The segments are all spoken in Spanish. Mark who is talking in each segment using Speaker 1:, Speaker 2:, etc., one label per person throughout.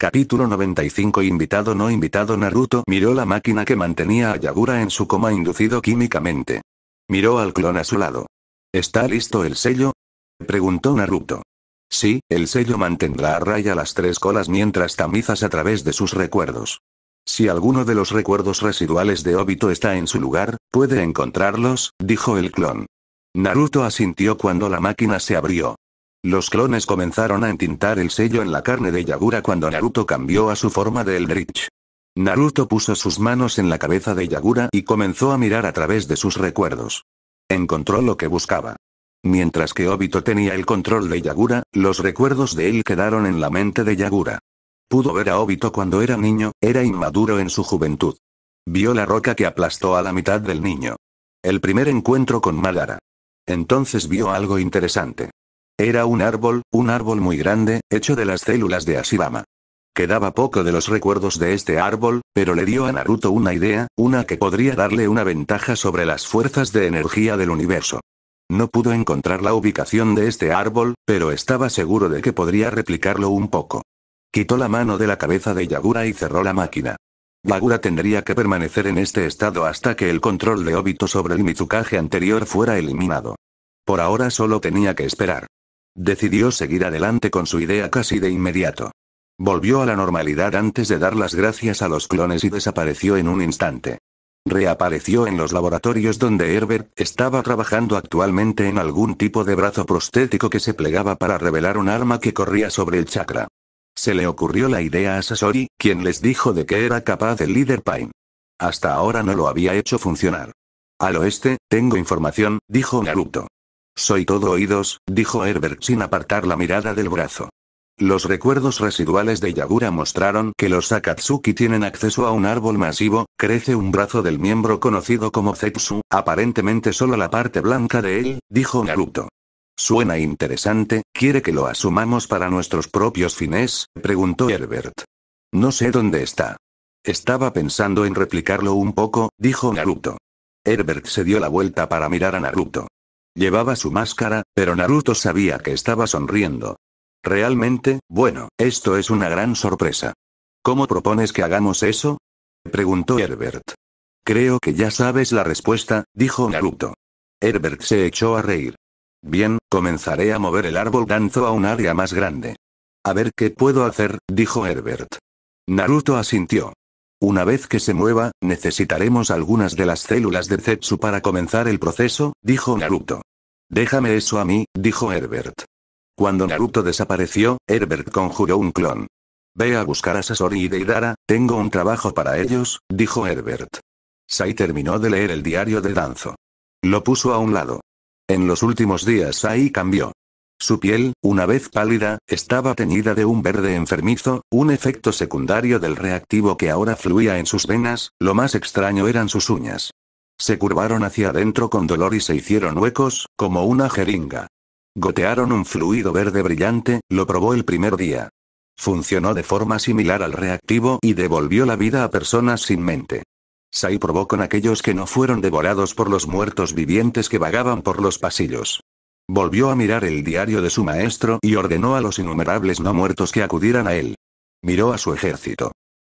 Speaker 1: Capítulo 95 Invitado no invitado Naruto miró la máquina que mantenía a Yagura en su coma inducido químicamente. Miró al clon a su lado. ¿Está listo el sello? Preguntó Naruto. Sí, el sello mantendrá a raya las tres colas mientras tamizas a través de sus recuerdos. Si alguno de los recuerdos residuales de Obito está en su lugar, puede encontrarlos, dijo el clon. Naruto asintió cuando la máquina se abrió. Los clones comenzaron a entintar el sello en la carne de Yagura cuando Naruto cambió a su forma de Eldritch. Naruto puso sus manos en la cabeza de Yagura y comenzó a mirar a través de sus recuerdos. Encontró lo que buscaba. Mientras que Obito tenía el control de Yagura, los recuerdos de él quedaron en la mente de Yagura. Pudo ver a Obito cuando era niño, era inmaduro en su juventud. Vio la roca que aplastó a la mitad del niño. El primer encuentro con Madara. Entonces vio algo interesante. Era un árbol, un árbol muy grande, hecho de las células de Ashibama. Quedaba poco de los recuerdos de este árbol, pero le dio a Naruto una idea, una que podría darle una ventaja sobre las fuerzas de energía del universo. No pudo encontrar la ubicación de este árbol, pero estaba seguro de que podría replicarlo un poco. Quitó la mano de la cabeza de Yagura y cerró la máquina. Yagura tendría que permanecer en este estado hasta que el control de Obito sobre el Mitsukage anterior fuera eliminado. Por ahora solo tenía que esperar. Decidió seguir adelante con su idea casi de inmediato. Volvió a la normalidad antes de dar las gracias a los clones y desapareció en un instante. Reapareció en los laboratorios donde Herbert estaba trabajando actualmente en algún tipo de brazo prostético que se plegaba para revelar un arma que corría sobre el chakra. Se le ocurrió la idea a Sasori, quien les dijo de que era capaz el líder Pine. Hasta ahora no lo había hecho funcionar. Al oeste, tengo información, dijo Naruto. Soy todo oídos, dijo Herbert sin apartar la mirada del brazo. Los recuerdos residuales de Yagura mostraron que los Akatsuki tienen acceso a un árbol masivo, crece un brazo del miembro conocido como Zetsu, aparentemente solo la parte blanca de él, dijo Naruto. Suena interesante, ¿quiere que lo asumamos para nuestros propios fines? preguntó Herbert. No sé dónde está. Estaba pensando en replicarlo un poco, dijo Naruto. Herbert se dio la vuelta para mirar a Naruto. Llevaba su máscara, pero Naruto sabía que estaba sonriendo. Realmente, bueno, esto es una gran sorpresa. ¿Cómo propones que hagamos eso? preguntó Herbert. Creo que ya sabes la respuesta, dijo Naruto. Herbert se echó a reír. Bien, comenzaré a mover el árbol danzo a un área más grande. A ver qué puedo hacer, dijo Herbert. Naruto asintió. Una vez que se mueva, necesitaremos algunas de las células de Zetsu para comenzar el proceso, dijo Naruto. Déjame eso a mí, dijo Herbert. Cuando Naruto desapareció, Herbert conjuró un clon. Ve a buscar a Sasori y Deidara, tengo un trabajo para ellos, dijo Herbert. Sai terminó de leer el diario de Danzo. Lo puso a un lado. En los últimos días Sai cambió. Su piel, una vez pálida, estaba teñida de un verde enfermizo, un efecto secundario del reactivo que ahora fluía en sus venas, lo más extraño eran sus uñas. Se curvaron hacia adentro con dolor y se hicieron huecos, como una jeringa. Gotearon un fluido verde brillante, lo probó el primer día. Funcionó de forma similar al reactivo y devolvió la vida a personas sin mente. Sai probó con aquellos que no fueron devorados por los muertos vivientes que vagaban por los pasillos. Volvió a mirar el diario de su maestro y ordenó a los innumerables no muertos que acudieran a él. Miró a su ejército.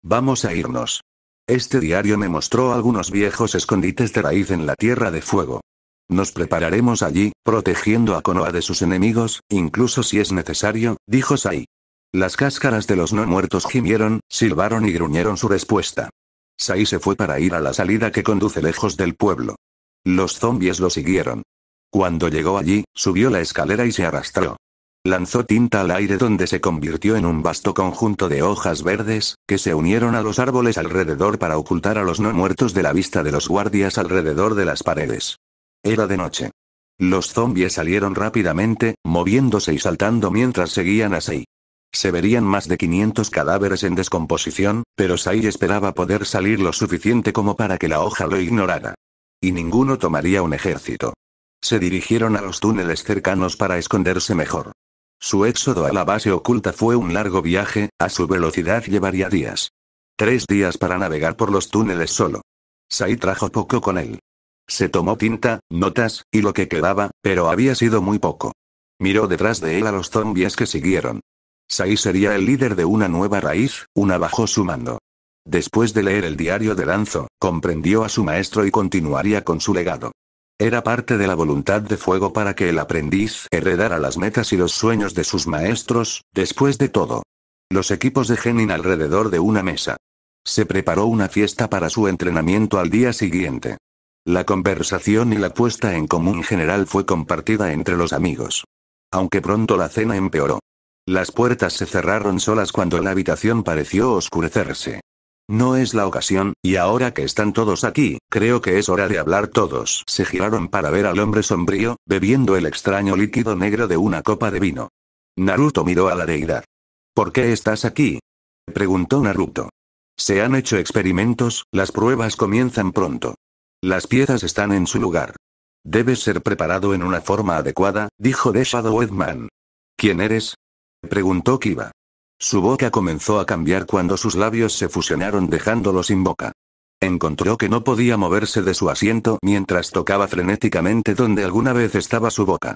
Speaker 1: Vamos a irnos. Este diario me mostró algunos viejos escondites de raíz en la Tierra de Fuego. Nos prepararemos allí, protegiendo a Konoha de sus enemigos, incluso si es necesario, dijo Sai. Las cáscaras de los no muertos gimieron, silbaron y gruñeron su respuesta. Sai se fue para ir a la salida que conduce lejos del pueblo. Los zombies lo siguieron. Cuando llegó allí, subió la escalera y se arrastró. Lanzó tinta al aire donde se convirtió en un vasto conjunto de hojas verdes, que se unieron a los árboles alrededor para ocultar a los no muertos de la vista de los guardias alrededor de las paredes. Era de noche. Los zombies salieron rápidamente, moviéndose y saltando mientras seguían a Sai. Se verían más de 500 cadáveres en descomposición, pero Sai esperaba poder salir lo suficiente como para que la hoja lo ignorara. Y ninguno tomaría un ejército. Se dirigieron a los túneles cercanos para esconderse mejor. Su éxodo a la base oculta fue un largo viaje, a su velocidad llevaría días. Tres días para navegar por los túneles solo. Sai trajo poco con él. Se tomó tinta, notas, y lo que quedaba, pero había sido muy poco. Miró detrás de él a los zombies que siguieron. Sai sería el líder de una nueva raíz, una bajo su mando. Después de leer el diario de Lanzo, comprendió a su maestro y continuaría con su legado. Era parte de la voluntad de fuego para que el aprendiz heredara las metas y los sueños de sus maestros, después de todo. Los equipos de Genin alrededor de una mesa. Se preparó una fiesta para su entrenamiento al día siguiente. La conversación y la puesta en común general fue compartida entre los amigos. Aunque pronto la cena empeoró. Las puertas se cerraron solas cuando la habitación pareció oscurecerse. No es la ocasión, y ahora que están todos aquí, creo que es hora de hablar todos. Se giraron para ver al hombre sombrío, bebiendo el extraño líquido negro de una copa de vino. Naruto miró a la deidad. ¿Por qué estás aquí? preguntó Naruto. Se han hecho experimentos, las pruebas comienzan pronto. Las piezas están en su lugar. Debes ser preparado en una forma adecuada, dijo The Shadow Edman. ¿Quién eres? preguntó Kiba. Su boca comenzó a cambiar cuando sus labios se fusionaron dejándolo sin boca. Encontró que no podía moverse de su asiento mientras tocaba frenéticamente donde alguna vez estaba su boca.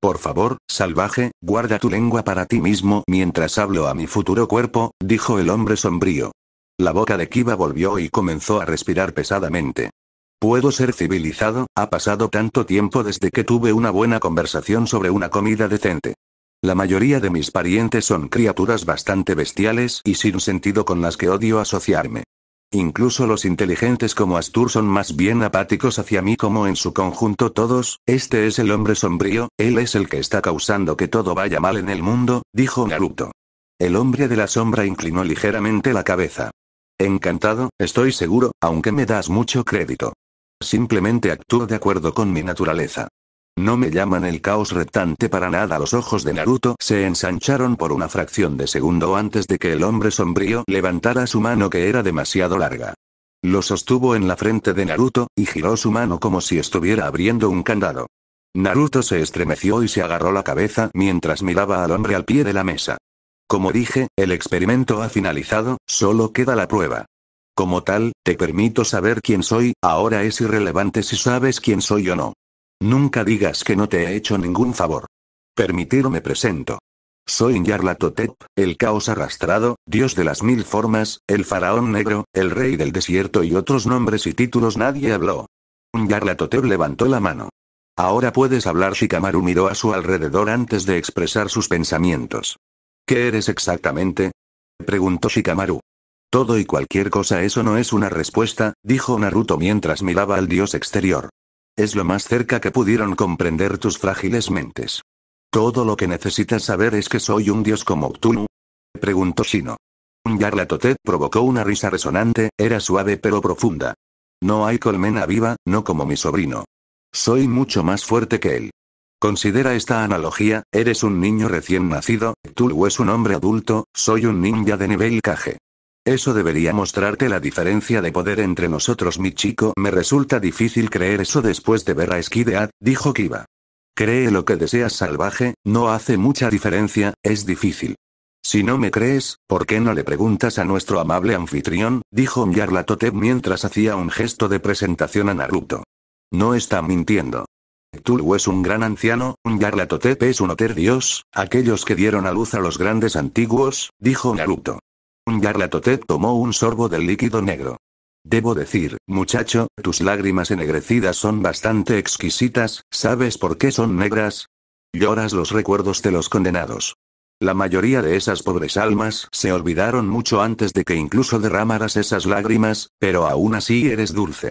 Speaker 1: Por favor, salvaje, guarda tu lengua para ti mismo mientras hablo a mi futuro cuerpo, dijo el hombre sombrío. La boca de Kiva volvió y comenzó a respirar pesadamente. Puedo ser civilizado, ha pasado tanto tiempo desde que tuve una buena conversación sobre una comida decente. La mayoría de mis parientes son criaturas bastante bestiales y sin sentido con las que odio asociarme. Incluso los inteligentes como Astur son más bien apáticos hacia mí como en su conjunto todos, este es el hombre sombrío, él es el que está causando que todo vaya mal en el mundo, dijo Naruto. El hombre de la sombra inclinó ligeramente la cabeza. Encantado, estoy seguro, aunque me das mucho crédito. Simplemente actúo de acuerdo con mi naturaleza. No me llaman el caos reptante para nada. Los ojos de Naruto se ensancharon por una fracción de segundo antes de que el hombre sombrío levantara su mano que era demasiado larga. Lo sostuvo en la frente de Naruto, y giró su mano como si estuviera abriendo un candado. Naruto se estremeció y se agarró la cabeza mientras miraba al hombre al pie de la mesa. Como dije, el experimento ha finalizado, solo queda la prueba. Como tal, te permito saber quién soy, ahora es irrelevante si sabes quién soy o no. Nunca digas que no te he hecho ningún favor. Permitirme presento. Soy Nyarlathotep, el caos arrastrado, dios de las mil formas, el faraón negro, el rey del desierto y otros nombres y títulos nadie habló. Nyarlathotep levantó la mano. Ahora puedes hablar Shikamaru miró a su alrededor antes de expresar sus pensamientos. ¿Qué eres exactamente? Preguntó Shikamaru. Todo y cualquier cosa eso no es una respuesta, dijo Naruto mientras miraba al dios exterior. Es lo más cerca que pudieron comprender tus frágiles mentes. Todo lo que necesitas saber es que soy un dios como Cthulhu. Preguntó Shino. Yarlatotet provocó una risa resonante, era suave pero profunda. No hay colmena viva, no como mi sobrino. Soy mucho más fuerte que él. Considera esta analogía, eres un niño recién nacido, Tulu es un hombre adulto, soy un ninja de nivel caje. Eso debería mostrarte la diferencia de poder entre nosotros mi chico. Me resulta difícil creer eso después de ver a Skidead, dijo Kiba. Cree lo que deseas salvaje, no hace mucha diferencia, es difícil. Si no me crees, ¿por qué no le preguntas a nuestro amable anfitrión? dijo Nyarlathotep mientras hacía un gesto de presentación a Naruto. No está mintiendo. Tulu es un gran anciano, Nyarlathotep es un oter dios, aquellos que dieron a luz a los grandes antiguos, dijo Naruto garlatotet tomó un sorbo del líquido negro. Debo decir, muchacho, tus lágrimas ennegrecidas son bastante exquisitas, ¿sabes por qué son negras? Lloras los recuerdos de los condenados. La mayoría de esas pobres almas se olvidaron mucho antes de que incluso derramaras esas lágrimas, pero aún así eres dulce.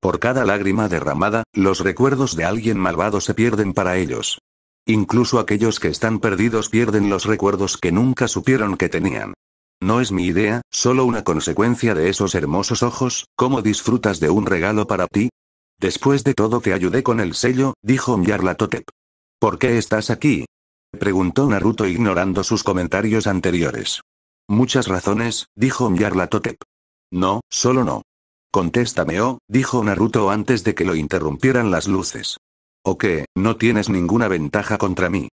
Speaker 1: Por cada lágrima derramada, los recuerdos de alguien malvado se pierden para ellos. Incluso aquellos que están perdidos pierden los recuerdos que nunca supieron que tenían. No es mi idea, solo una consecuencia de esos hermosos ojos, ¿cómo disfrutas de un regalo para ti? Después de todo te ayudé con el sello, dijo Myarlatotep. ¿Por qué estás aquí? preguntó Naruto ignorando sus comentarios anteriores. Muchas razones, dijo Myarlatotep. No, solo no. Contéstame, oh, dijo Naruto antes de que lo interrumpieran las luces. ¿O qué? no tienes ninguna ventaja contra mí?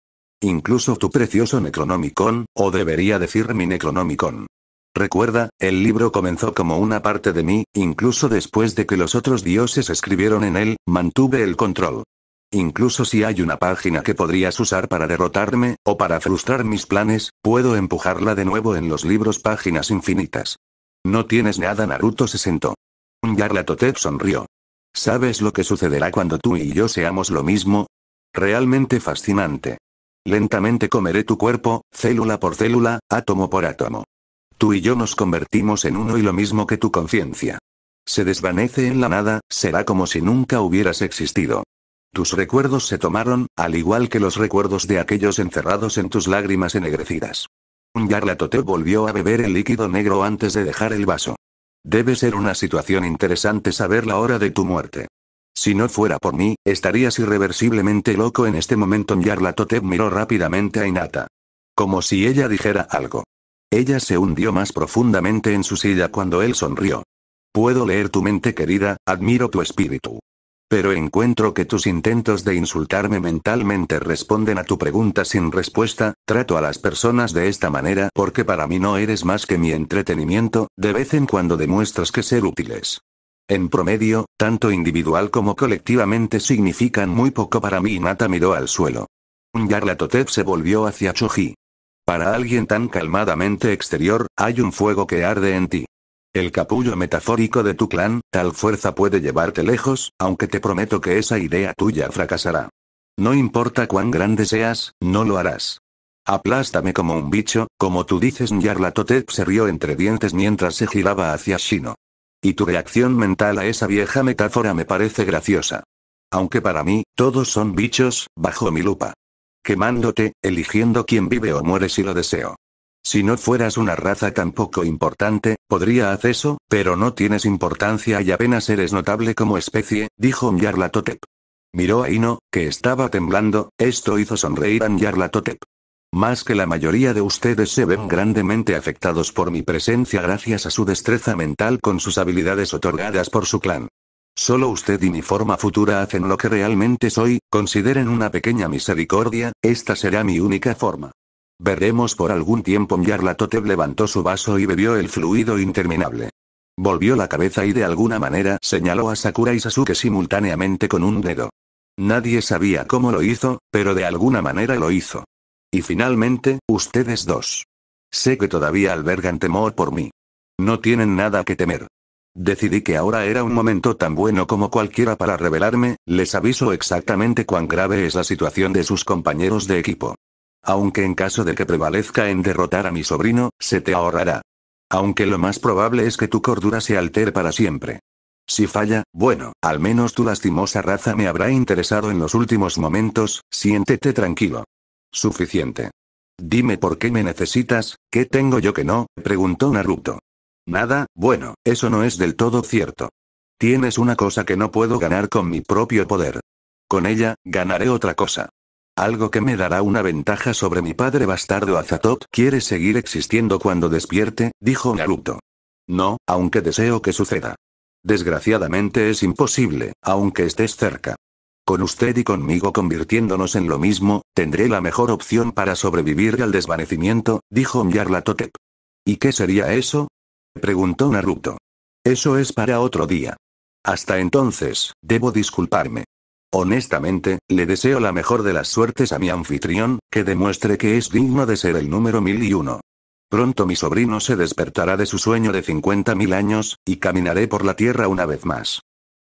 Speaker 1: Incluso tu precioso Necronomicon, o debería decir mi Necronomicon. Recuerda, el libro comenzó como una parte de mí, incluso después de que los otros dioses escribieron en él, mantuve el control. Incluso si hay una página que podrías usar para derrotarme, o para frustrar mis planes, puedo empujarla de nuevo en los libros páginas infinitas. No tienes nada Naruto se sentó. Un Yarlatotep sonrió. ¿Sabes lo que sucederá cuando tú y yo seamos lo mismo? Realmente fascinante. Lentamente comeré tu cuerpo, célula por célula, átomo por átomo. Tú y yo nos convertimos en uno y lo mismo que tu conciencia. Se desvanece en la nada, será como si nunca hubieras existido. Tus recuerdos se tomaron, al igual que los recuerdos de aquellos encerrados en tus lágrimas ennegrecidas. Un garlatote volvió a beber el líquido negro antes de dejar el vaso. Debe ser una situación interesante saber la hora de tu muerte. Si no fuera por mí, estarías irreversiblemente loco en este momento. Nyarlathotep miró rápidamente a Inata. Como si ella dijera algo. Ella se hundió más profundamente en su silla cuando él sonrió. Puedo leer tu mente querida, admiro tu espíritu. Pero encuentro que tus intentos de insultarme mentalmente responden a tu pregunta sin respuesta, trato a las personas de esta manera porque para mí no eres más que mi entretenimiento, de vez en cuando demuestras que ser útiles. En promedio, tanto individual como colectivamente significan muy poco para mí y Nata miró al suelo. Un se volvió hacia Choji. Para alguien tan calmadamente exterior, hay un fuego que arde en ti. El capullo metafórico de tu clan, tal fuerza puede llevarte lejos, aunque te prometo que esa idea tuya fracasará. No importa cuán grande seas, no lo harás. Aplástame como un bicho, como tú dices Nyarlathotep se rió entre dientes mientras se giraba hacia Shino. Y tu reacción mental a esa vieja metáfora me parece graciosa. Aunque para mí, todos son bichos, bajo mi lupa. Quemándote, eligiendo quién vive o muere si lo deseo. Si no fueras una raza tan poco importante, podría hacer eso, pero no tienes importancia y apenas eres notable como especie, dijo Nyarlathotep. Miró a Ino, que estaba temblando, esto hizo sonreír a Nyarlathotep. Más que la mayoría de ustedes se ven grandemente afectados por mi presencia gracias a su destreza mental con sus habilidades otorgadas por su clan. Solo usted y mi forma futura hacen lo que realmente soy, consideren una pequeña misericordia, esta será mi única forma. Veremos por algún tiempo Yarlatotep levantó su vaso y bebió el fluido interminable. Volvió la cabeza y de alguna manera señaló a Sakura y Sasuke simultáneamente con un dedo. Nadie sabía cómo lo hizo, pero de alguna manera lo hizo. Y finalmente, ustedes dos. Sé que todavía albergan temor por mí. No tienen nada que temer. Decidí que ahora era un momento tan bueno como cualquiera para revelarme, les aviso exactamente cuán grave es la situación de sus compañeros de equipo. Aunque en caso de que prevalezca en derrotar a mi sobrino, se te ahorrará. Aunque lo más probable es que tu cordura se altere para siempre. Si falla, bueno, al menos tu lastimosa raza me habrá interesado en los últimos momentos, siéntete tranquilo. Suficiente. Dime por qué me necesitas, ¿qué tengo yo que no? preguntó Naruto. Nada, bueno, eso no es del todo cierto. Tienes una cosa que no puedo ganar con mi propio poder. Con ella, ganaré otra cosa. Algo que me dará una ventaja sobre mi padre bastardo Azatot. quiere seguir existiendo cuando despierte? dijo Naruto. No, aunque deseo que suceda. Desgraciadamente es imposible, aunque estés cerca. Con usted y conmigo convirtiéndonos en lo mismo, tendré la mejor opción para sobrevivir al desvanecimiento, dijo Myarlatotep. ¿Y qué sería eso? preguntó Naruto. Eso es para otro día. Hasta entonces, debo disculparme. Honestamente, le deseo la mejor de las suertes a mi anfitrión, que demuestre que es digno de ser el número mil y uno. Pronto mi sobrino se despertará de su sueño de 50.000 años, y caminaré por la tierra una vez más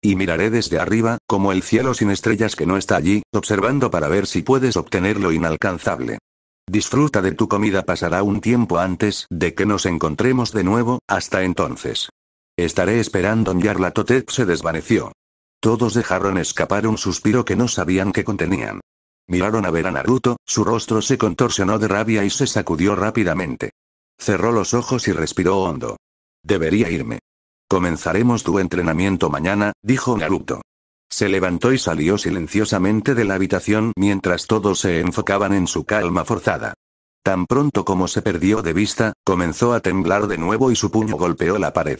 Speaker 1: y miraré desde arriba, como el cielo sin estrellas que no está allí, observando para ver si puedes obtener lo inalcanzable. Disfruta de tu comida pasará un tiempo antes de que nos encontremos de nuevo, hasta entonces. Estaré esperando Nyarlathotep se desvaneció. Todos dejaron escapar un suspiro que no sabían que contenían. Miraron a ver a Naruto, su rostro se contorsionó de rabia y se sacudió rápidamente. Cerró los ojos y respiró hondo. Debería irme. Comenzaremos tu entrenamiento mañana, dijo Naruto. Se levantó y salió silenciosamente de la habitación mientras todos se enfocaban en su calma forzada. Tan pronto como se perdió de vista, comenzó a temblar de nuevo y su puño golpeó la pared.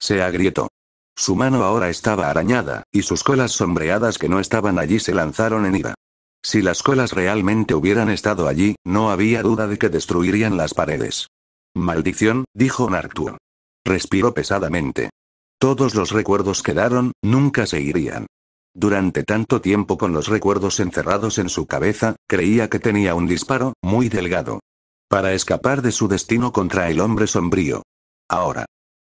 Speaker 1: Se agrietó. Su mano ahora estaba arañada, y sus colas sombreadas que no estaban allí se lanzaron en ira. Si las colas realmente hubieran estado allí, no había duda de que destruirían las paredes. Maldición, dijo Naruto. Respiró pesadamente. Todos los recuerdos quedaron, nunca se irían. Durante tanto tiempo con los recuerdos encerrados en su cabeza, creía que tenía un disparo, muy delgado. Para escapar de su destino contra el hombre sombrío. Ahora.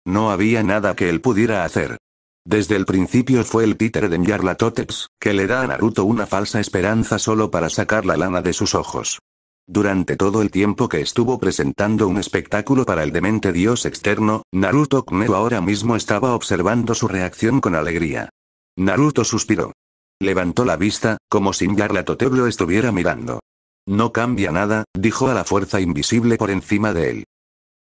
Speaker 1: No había nada que él pudiera hacer. Desde el principio fue el títere de Nyarlathotep, que le da a Naruto una falsa esperanza solo para sacar la lana de sus ojos. Durante todo el tiempo que estuvo presentando un espectáculo para el demente dios externo, Naruto Kneo ahora mismo estaba observando su reacción con alegría. Naruto suspiró. Levantó la vista, como si el lo estuviera mirando. No cambia nada, dijo a la fuerza invisible por encima de él.